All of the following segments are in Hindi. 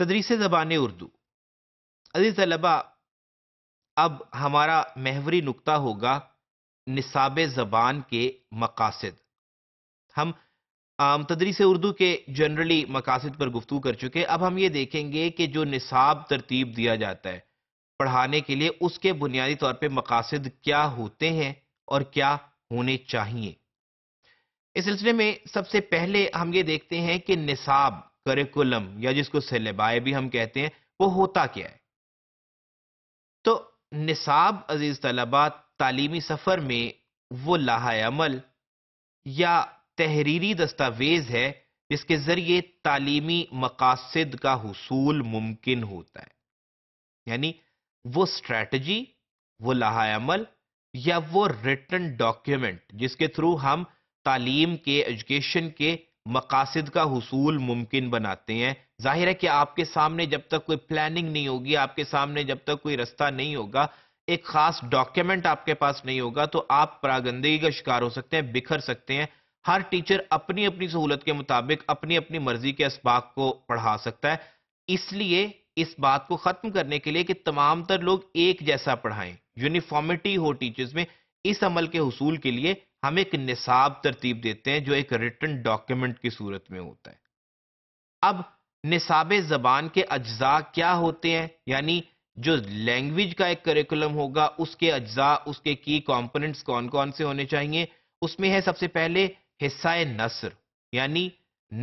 तदरीस ज़बान उर्दू अजी तलबा अब हमारा महवरी नुकता होगा निसाब ज़बान के मकासद हम तदरीस उर्दू के जनरली मकासद पर गुफ्तु कर चुके अब हम ये देखेंगे कि जो निसाब तरतीब दिया जाता है पढ़ाने के लिए उसके बुनियादी तौर पर मकासद क्या होते हैं और क्या होने चाहिए इस सिलसिले में सबसे पहले हम ये देखते हैं कि निसाब करिकुलम या जिसको सिलेबाए भी हम कहते हैं वो होता क्या है तो निसाब अजीज तलबा तालीमी सफ़र में वो लाहमल या तहरीरी दस्तावेज़ है जिसके ज़रिए तालीमी मकासद का हसूल मुमकिन होता है यानी वो स्ट्रेटजी वो लाहमल या वो रिटर्न डॉक्यूमेंट जिसके थ्रू हम तालीम के एजुकेशन के मकासद का हसूल मुमकिन बनाते हैं जाहिर है कि आपके सामने जब तक कोई प्लानिंग नहीं होगी आपके सामने जब तक कोई रास्ता नहीं होगा एक खास डॉक्यूमेंट आपके पास नहीं होगा तो आप परागंदगी का शिकार हो सकते हैं बिखर सकते हैं हर टीचर अपनी अपनी सहूलत के मुताबिक अपनी अपनी मर्जी के इसबाक को पढ़ा सकता है इसलिए इस बात को खत्म करने के लिए कि तमाम तर लोग एक जैसा पढ़ाएं यूनिफॉर्मिटी हो टीचर्स में इस अमल के हसूल के लिए हम एक निसाब तरतीब देते हैं जो एक रिटर्न डॉक्यूमेंट की सूरत में होता है अब निसाब ज़बान के अज्जा क्या होते हैं यानी जो लैंग्वेज का एक करिकुलम होगा उसके अज्जा उसके की कंपोनेंट्स कौन कौन से होने चाहिए उसमें है सबसे पहले हिस्सा नसर यानी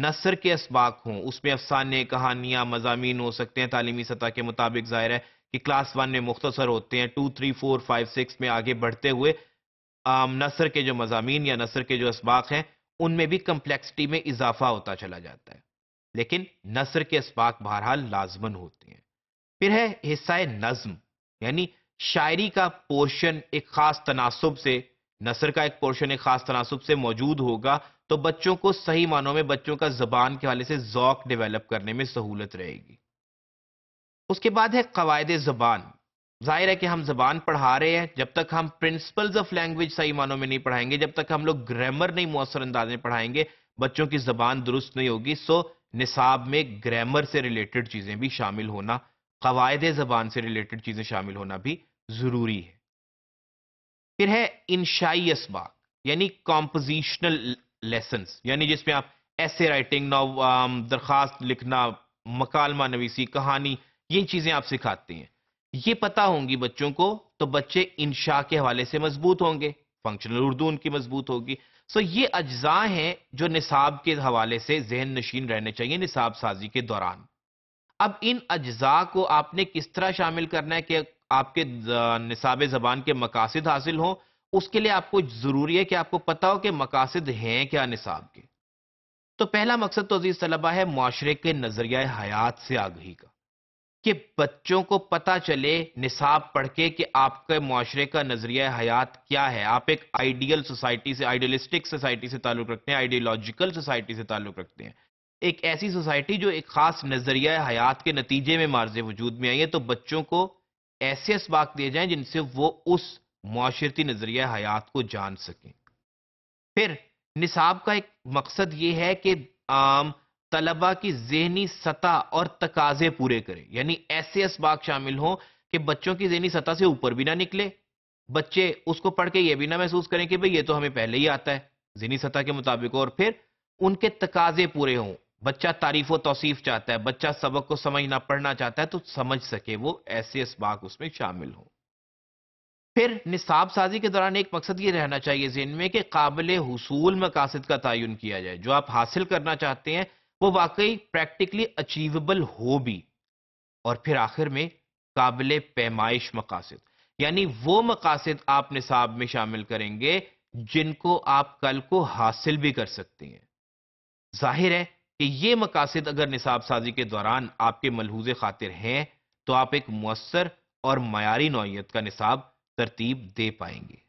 नसर के इसबाक हों उसमें अफसाने कहानियां मजामीन हो सकते हैं तालीमी सतह के मुताबिक ज़ाहिर है कि क्लास वन में मुख्तसर होते हैं two three four five six में आगे बढ़ते हुए नसर के जो मजामी या नसर के जो इसबाक हैं उनमें भी कम्प्लेक्सिटी में इजाफा होता चला जाता है लेकिन नसर के इसबाक बहरहाल लाजमन होते हैं फिर है हिस्सा नज्म यानी शायरी का पोर्शन एक खास तनासब से नसर का एक पोर्शन एक खास तनासब से मौजूद होगा तो बच्चों को सही मानों में बच्चों का जबान के हवाले से जौक डेवलप करने में सहूलत रहेगी उसके बाद है कवायद जबान जाहिर है कि हम जबान पढ़ा रहे हैं जब तक हम प्रिंसिपल्स ऑफ लैंग्वेज सही मानों में नहीं पढ़ाएंगे जब तक हम लोग ग्रामर नहीं मौसर अंदाज में पढ़ाएंगे बच्चों की जबान दुरुस्त नहीं होगी सो निसाब में ग्रामर से रिलेटेड चीज़ें भी शामिल होना कवायद जबान से रिलेटेड चीज़ें शामिल होना भी ज़रूरी है फिर है इंशाई इसबाक यानी कॉम्पोजिशनल लेसन यानी जिसमें आप ऐसे राइटिंग नौ दरखास्त लिखना मकालमा नवीसी कहानी ये चीज़ें आप सिखाते हैं ये पता होंगी बच्चों को तो बच्चे इंशा के हवाले से मजबूत होंगे फंक्शनल उर्दू उनकी मजबूत होगी सो ये अज्जा हैं जो निसाब के हवाले से जहन नशीन रहने चाहिए निसाब साजी के दौरान अब इन अज्जा को आपने किस तरह शामिल करना है कि आपके निसाब जबान के मकासद हासिल हों उसके लिए आपको ज़रूरी है कि आपको पता हो कि मकासद हैं क्या निसाब के तो पहला मकसद तो अजीज़ तलबा है माशरे के नज़रिया हयात से आगही का कि बच्चों को पता चले निसाब पढ़ के कि आपके माशरे का नजरिया हयात क्या है आप एक आइडियल सोसाइटी से आइडियलिस्टिक सोसाइटी से ताल्लुक रखते हैं आइडियोलॉजिकल सोसाइटी से ताल्लुक रखते हैं एक ऐसी सोसाइटी जो एक खास नजरिया हयात के नतीजे में मार्ज वजूद में आई है तो बच्चों को ऐसे इसबाक दिए जाएं जिनसे वो उस माशरती नजरिया हयात को जान सकें फिर निसाब का एक मकसद ये है कि आम तलबा की जहनी सतह और तकाजे पूरे करें यानी ऐसे इसबाक शामिल हों कि बच्चों की जहनी सतह से ऊपर भी ना निकले बच्चे उसको पढ़ के ये भी ना महसूस करें कि भाई ये तो हमें पहले ही आता है जहनी सतह के मुताबिक और फिर उनके तकाजे पूरे हों बच्चा तारीफ व तोसीफ चाहता है बच्चा सबक को समझना पढ़ना चाहता है तो समझ सके वो ऐसे इसबाक उसमें शामिल हों फिर निसाब साजी के दौरान एक मकसद ये रहना चाहिए जिनमें में कि काबिल हसूल मकासद का तयन किया जाए जो आप हासिल करना चाहते हैं वो वाकई प्रैक्टिकली अचीवेबल हो भी और फिर आखिर में काबिल पैमाइश मकासद यानी वो मकासद आप निसाब में शामिल करेंगे जिनको आप कल को हासिल भी कर सकते हैं जाहिर है कि ये मकासद अगर निसाब साजी के दौरान आपके मलहूज खातिर हैं तो आप एक मौसर और मयारी नौीयत का निसाब तरतीब दे पाएंगे